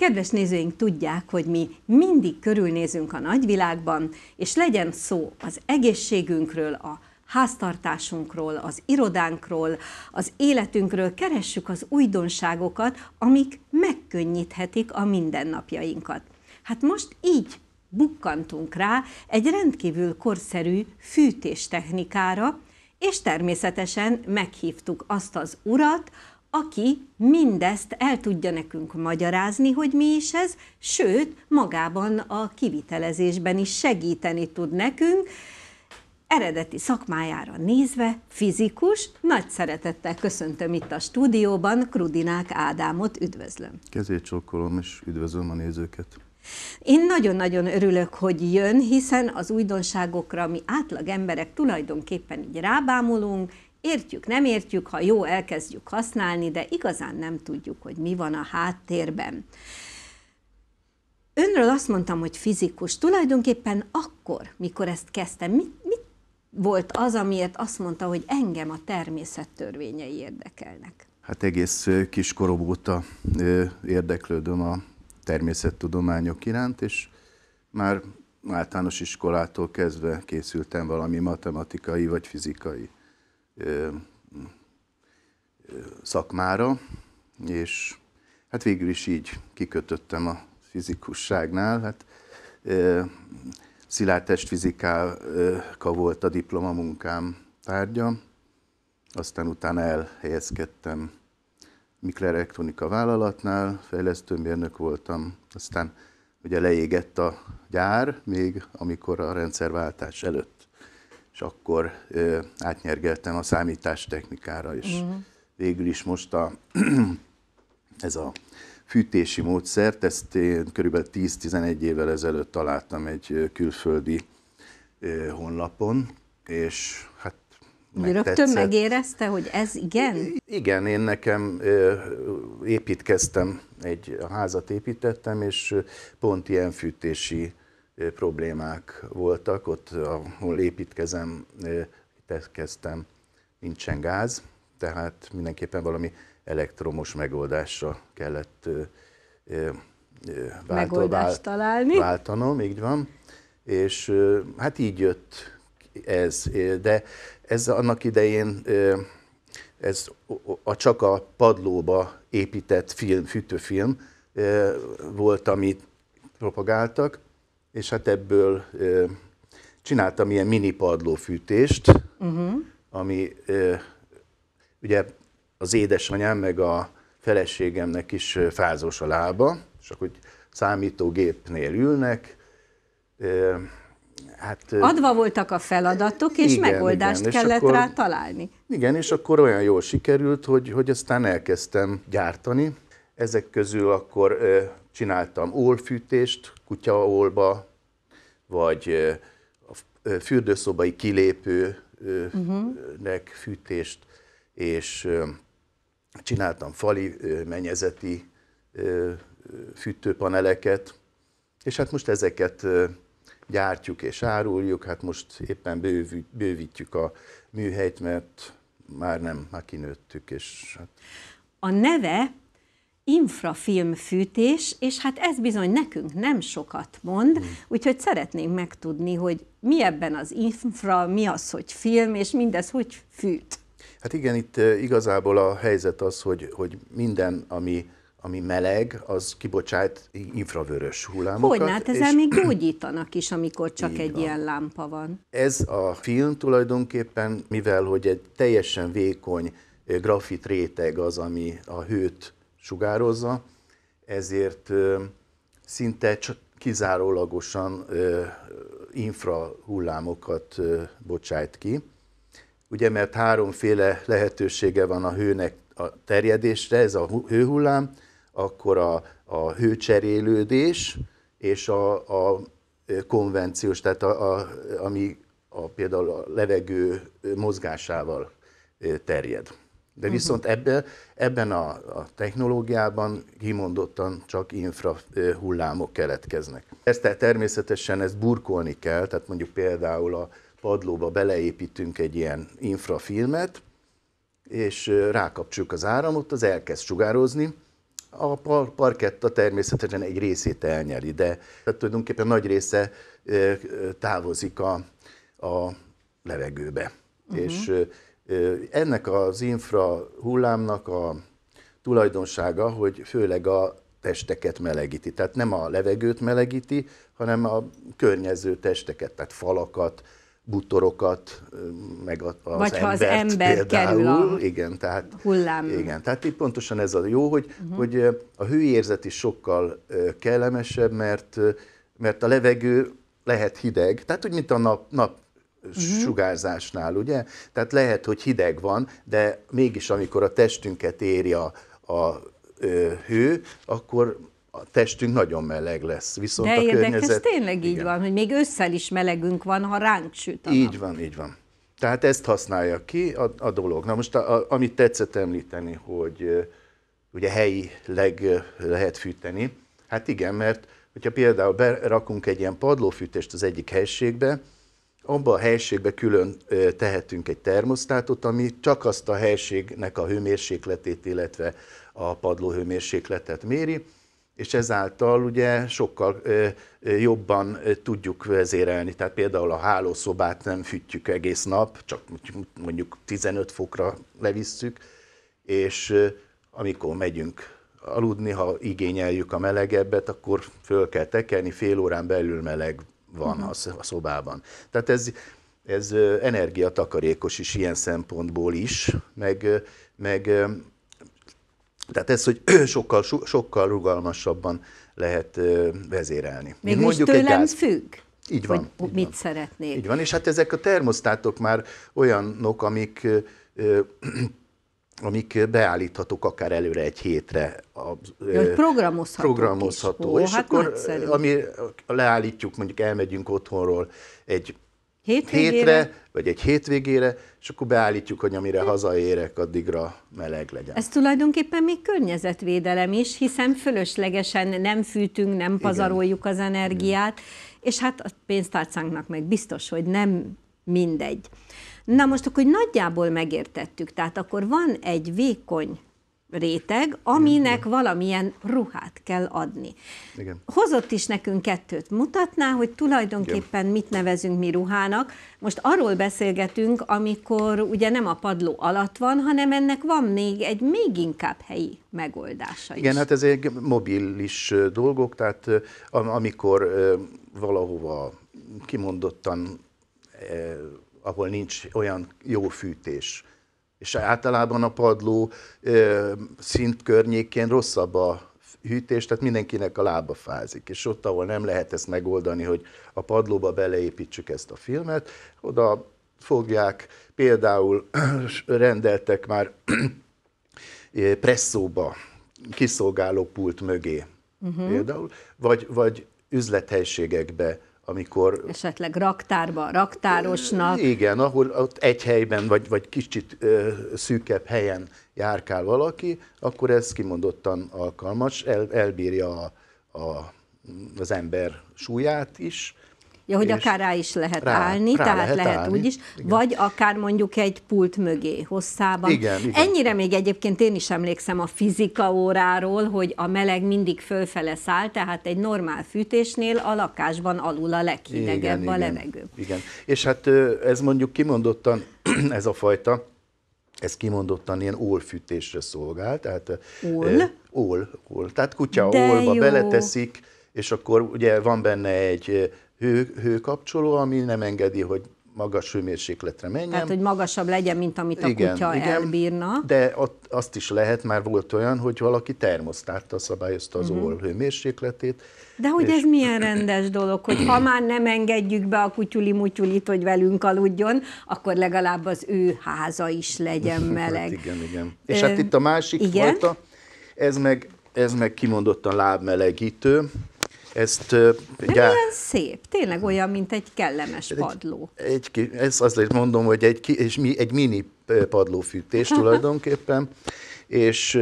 Kedves nézőink tudják, hogy mi mindig körülnézünk a nagyvilágban, és legyen szó az egészségünkről, a háztartásunkról, az irodánkról, az életünkről, keressük az újdonságokat, amik megkönnyíthetik a mindennapjainkat. Hát most így bukkantunk rá egy rendkívül korszerű fűtéstechnikára, és természetesen meghívtuk azt az urat, aki mindezt el tudja nekünk magyarázni, hogy mi is ez, sőt, magában a kivitelezésben is segíteni tud nekünk, eredeti szakmájára nézve, fizikus, nagy szeretettel köszöntöm itt a stúdióban Krudinák Ádámot, üdvözlöm. Kezét csókolom, és üdvözlöm a nézőket. Én nagyon-nagyon örülök, hogy jön, hiszen az újdonságokra mi átlag emberek tulajdonképpen így rábámulunk, Értjük, nem értjük, ha jó, elkezdjük használni, de igazán nem tudjuk, hogy mi van a háttérben. Önről azt mondtam, hogy fizikus. Tulajdonképpen akkor, mikor ezt kezdtem, mit, mit volt az, amiért azt mondta, hogy engem a természet törvényei érdekelnek? Hát egész kiskorom óta érdeklődöm a természettudományok iránt, és már általános iskolától kezdve készültem valami matematikai vagy fizikai szakmára, és hát végül is így kikötöttem a fizikusságnál. Hát, szilárd testfizikáka volt a diplomamunkám tárgya, aztán utána elhelyezkedtem Mikler Elektronika vállalatnál, fejlesztőmérnök voltam, aztán ugye leégett a gyár, még amikor a rendszerváltás előtt és akkor ö, átnyergeltem a számítástechnikára, és uh-huh. végül is most a, ez a fűtési módszert, ezt én körülbelül 10-11 évvel ezelőtt találtam egy külföldi ö, honlapon, és hát meg Rögtön tetszett. megérezte, hogy ez igen? Igen, én nekem építkeztem, egy házat építettem, és pont ilyen fűtési problémák voltak, ott, ahol építkezem, kezdtem, nincsen gáz, tehát mindenképpen valami elektromos megoldásra kellett váltó, megoldást találni. Váltanom, így van. És hát így jött ez, de ez annak idején ez a csak a padlóba épített film, fűtőfilm volt, amit propagáltak, és hát ebből csináltam ilyen mini padlófűtést, uh-huh. ami ugye az édesanyám meg a feleségemnek is fázós a lába, és akkor számítógépnél ülnek, hát... Adva voltak a feladatok, és igen, megoldást igen, kellett és akkor, rá találni. Igen, és akkor olyan jól sikerült, hogy, hogy aztán elkezdtem gyártani. Ezek közül akkor ö, csináltam ólfűtést, kutyaolba, vagy a fürdőszobai kilépőnek fűtést, és csináltam fali menyezeti fűtőpaneleket, és hát most ezeket gyártjuk és áruljuk, hát most éppen bővítjük a műhelyt, mert már nem, már kinőttük. És hát... A neve infrafilmfűtés, és hát ez bizony nekünk nem sokat mond, hmm. úgyhogy szeretnénk megtudni, hogy mi ebben az infra, mi az, hogy film, és mindez hogy fűt. Hát igen, itt igazából a helyzet az, hogy, hogy minden, ami ami meleg, az kibocsát infravörös hullámokat. Hogyne, hát ezzel és... még gyógyítanak is, amikor csak Így egy van. ilyen lámpa van. Ez a film tulajdonképpen, mivel hogy egy teljesen vékony grafit réteg az, ami a hőt sugározza, ezért szinte csak kizárólagosan infrahullámokat bocsájt ki. Ugye, mert háromféle lehetősége van a hőnek a terjedésre, ez a hőhullám, akkor a, a hőcserélődés és a, a konvenciós, tehát a, a, ami a, például a levegő mozgásával terjed. De mhm. viszont ebbe, ebben a, a technológiában kimondottan csak infrahullámok keletkeznek. Ezt természetesen ezt burkolni kell, tehát mondjuk például a padlóba beleépítünk egy ilyen infrafilmet, és rákapcsoljuk az áramot, az elkezd sugározni, a parketta természetesen egy részét elnyeli, de tehát tulajdonképpen nagy része távozik a, a levegőbe. Uh-huh. És ennek az infra hullámnak a tulajdonsága, hogy főleg a testeket melegíti. Tehát nem a levegőt melegíti, hanem a környező testeket, tehát falakat, butorokat, meg az Vagy embert ha az ember például. kerül a igen, tehát, hullám. Igen, tehát itt pontosan ez a jó, hogy, uh-huh. hogy a hőérzet is sokkal kellemesebb, mert, mert a levegő lehet hideg, tehát úgy, mint a nap, nap Mhm. sugárzásnál, ugye? Tehát lehet, hogy hideg van, de mégis amikor a testünket éri a, a ö, hő, akkor a testünk nagyon meleg lesz. Viszont De a érdekes, környezet... tényleg így igen. van, hogy még ősszel is melegünk van, ha ránk süt a Így nap. van, így van. Tehát ezt használja ki a, a dolog. Na most, a, a, amit tetszett említeni, hogy ugye helyileg lehet fűteni, hát igen, mert hogyha például berakunk egy ilyen padlófűtést az egyik helységbe, abban a helységbe külön tehetünk egy termosztátot, ami csak azt a helységnek a hőmérsékletét, illetve a padló hőmérsékletet méri, és ezáltal ugye sokkal jobban tudjuk vezérelni. Tehát például a hálószobát nem fűtjük egész nap, csak mondjuk 15 fokra levisszük, és amikor megyünk aludni, ha igényeljük a melegebbet, akkor föl kell tekerni, fél órán belül meleg van uh-huh. a szobában. Tehát ez, ez energiatakarékos is ilyen szempontból is, meg, meg tehát ez, hogy sokkal, sokkal rugalmasabban lehet vezérelni. Mégis mondjuk tőlem egy gáz... függ? Így van. Hogy így mit van. szeretnék. Így van, és hát ezek a termosztátok már olyanok, amik amik beállíthatók akár előre egy hétre. A, hogy programozható. Programozható. Ó, és hát akkor nagyszerű. ami leállítjuk, mondjuk elmegyünk otthonról egy hétvégére. hétre, vagy egy hétvégére, és akkor beállítjuk, hogy amire hát- hazaérek, addigra meleg legyen. Ez tulajdonképpen még környezetvédelem is, hiszen fölöslegesen nem fűtünk, nem pazaroljuk Igen. az energiát, Igen. és hát a pénztárcánknak meg biztos, hogy nem mindegy. Na most akkor nagyjából megértettük, tehát akkor van egy vékony réteg, aminek Igen. valamilyen ruhát kell adni. Igen. Hozott is nekünk kettőt. Mutatná, hogy tulajdonképpen Igen. mit nevezünk mi ruhának. Most arról beszélgetünk, amikor ugye nem a padló alatt van, hanem ennek van még egy még inkább helyi megoldása is. Igen, hát ez egy mobilis dolgok, tehát amikor valahova kimondottan e, ahol nincs olyan jó fűtés. És általában a padló ö, szint környékén rosszabb a hűtés, tehát mindenkinek a lába fázik. És ott, ahol nem lehet ezt megoldani, hogy a padlóba beleépítsük ezt a filmet, oda fogják, például rendeltek már presszóba, kiszolgáló pult mögé uh-huh. például, vagy, vagy üzlethelységekbe amikor... Esetleg raktárba, raktárosnak. Igen, ahol ott egy helyben, vagy, vagy kicsit ö, szűkebb helyen járkál valaki, akkor ez kimondottan alkalmas, el, elbírja a, a, az ember súlyát is, Ja, hogy akár rá is lehet rá, állni, rá tehát lehet, lehet úgy is, igen. vagy akár mondjuk egy pult mögé hosszában. Igen, igen. Ennyire még egyébként én is emlékszem a fizika óráról, hogy a meleg mindig fölfele száll, tehát egy normál fűtésnél a lakásban alul a leghidegebb igen, a igen, levegő. Igen, és hát ez mondjuk kimondottan, ez a fajta, ez kimondottan ilyen ólfűtésre szolgál, tehát ól, ól, ól. tehát kutya De ólba jó. beleteszik, és akkor ugye van benne egy hő, hőkapcsoló, ami nem engedi, hogy magas hőmérsékletre menjen. Tehát, hogy magasabb legyen, mint amit a igen, kutya igen, elbírna. De ott azt is lehet, már volt olyan, hogy valaki termosztálta szabályozta az uh-huh. Mhm. óra hőmérsékletét. De hogy és... ez milyen rendes dolog, hogy ha már nem engedjük be a kutyuli mutyulit, hogy velünk aludjon, akkor legalább az ő háza is legyen hát meleg. hát igen, igen. És hát itt a másik igen? fajta, ez meg, ez meg kimondottan lábmelegítő, ezt De gyár... milyen szép, tényleg olyan, mint egy kellemes padló. Egy, egy, ez azért mondom, hogy egy, és mi, egy mini padlófűtés tulajdonképpen, és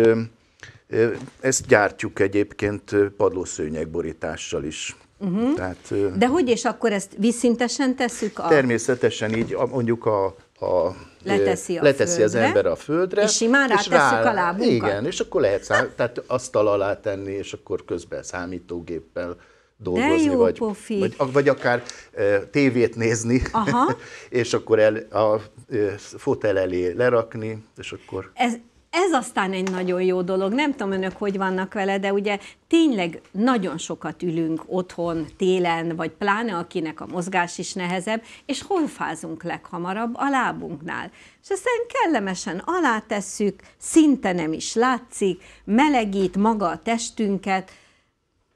ezt gyártjuk egyébként padlószőnyeg borítással is. Uh-huh. Tehát, De hogy és akkor ezt vízszintesen tesszük? A... Természetesen így, mondjuk a a, leteszi, a leteszi földre, az ember a földre. És simán és rá, a lábunkat. Igen, és akkor lehet szám, tehát asztal alá tenni, és akkor közben számítógéppel dolgozni, jó, vagy, vagy, vagy akár e, tévét nézni, Aha. és akkor el, a e, fotel elé lerakni, és akkor... Ez, ez aztán egy nagyon jó dolog. Nem tudom önök, hogy vannak vele, de ugye tényleg nagyon sokat ülünk otthon télen, vagy pláne akinek a mozgás is nehezebb, és hol fázunk leghamarabb? A lábunknál. És aztán kellemesen alátesszük, szinte nem is látszik, melegít maga a testünket,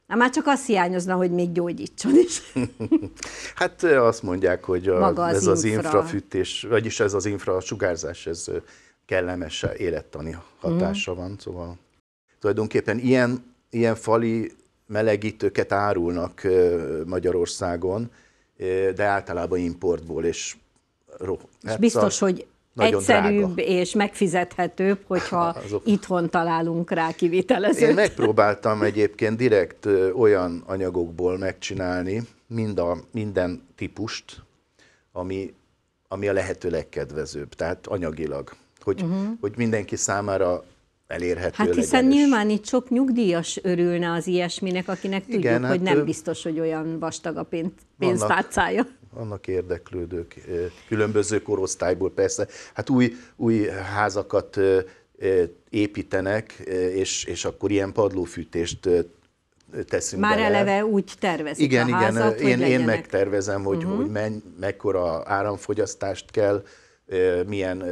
Na, már csak azt hiányozna, hogy még gyógyítson is. hát azt mondják, hogy a, az ez infra. az infrafűtés, vagyis ez az infrasugárzás, ez kellemes élettani hatása mm. van, szóval tulajdonképpen ilyen, ilyen fali melegítőket árulnak Magyarországon, de általában importból, és roh- és hát biztos, hogy egyszerűbb drága. és megfizethetőbb, hogyha Azok. itthon találunk rá kivitelezőt. Én megpróbáltam egyébként direkt olyan anyagokból megcsinálni mind a, minden típust, ami, ami a lehető legkedvezőbb, tehát anyagilag hogy, uh-huh. hogy mindenki számára elérhető Hát hiszen legyen nyilván itt sok nyugdíjas örülne az ilyesminek, akinek Igen, tudjuk, hát hogy nem biztos, hogy olyan vastag a pénz, pénztárcája. Vannak, vannak érdeklődők, különböző korosztályból persze. Hát új, új házakat építenek, és, és akkor ilyen padlófűtést teszünk Már bele. eleve úgy tervezik igen, a házat, igen, hogy én, én megtervezem, hogy, uh-huh. hogy menj, mekkora áramfogyasztást kell milyen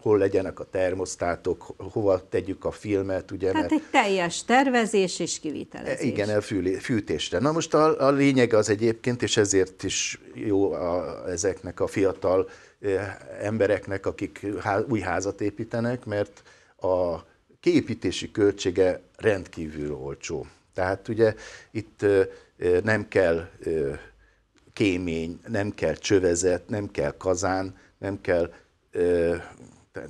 hol legyenek a termosztátok, hova tegyük a filmet. Ugye, Tehát mert... egy teljes tervezés és kivitelezés. E, igen, a fűtésre. Na most a, a lényeg az egyébként, és ezért is jó a, ezeknek a fiatal embereknek, akik há, új házat építenek, mert a kiépítési költsége rendkívül olcsó. Tehát ugye itt nem kell kémény, nem kell csövezet, nem kell kazán, nem kell,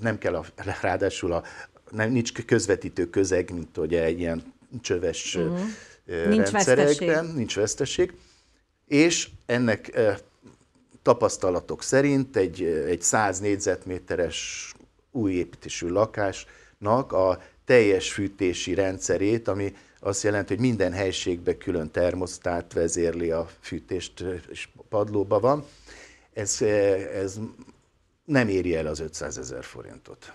nem kell a, ráadásul a, nem, nincs közvetítő közeg, mint ugye egy ilyen csöves uh-huh. nincs rendszerekben, veszteség. nincs veszteség. És ennek tapasztalatok szerint egy, egy 100 négyzetméteres új építésű lakásnak a teljes fűtési rendszerét, ami azt jelenti, hogy minden helységbe külön termosztát vezérli a fűtést, és padlóba van. Ez, eh, ez nem éri el az 500 ezer forintot.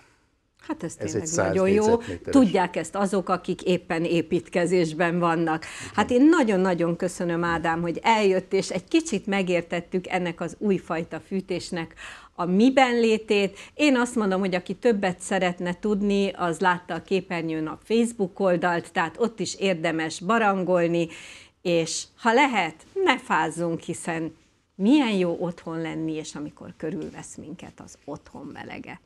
Hát ez, ez tényleg nagyon jó. Tudják ezt azok, akik éppen építkezésben vannak. Hát én nagyon-nagyon köszönöm, Ádám, hogy eljött, és egy kicsit megértettük ennek az újfajta fűtésnek a miben létét. Én azt mondom, hogy aki többet szeretne tudni, az látta a képernyőn a Facebook oldalt, tehát ott is érdemes barangolni, és ha lehet, ne fázzunk, hiszen milyen jó otthon lenni, és amikor körülvesz minket az otthon melege.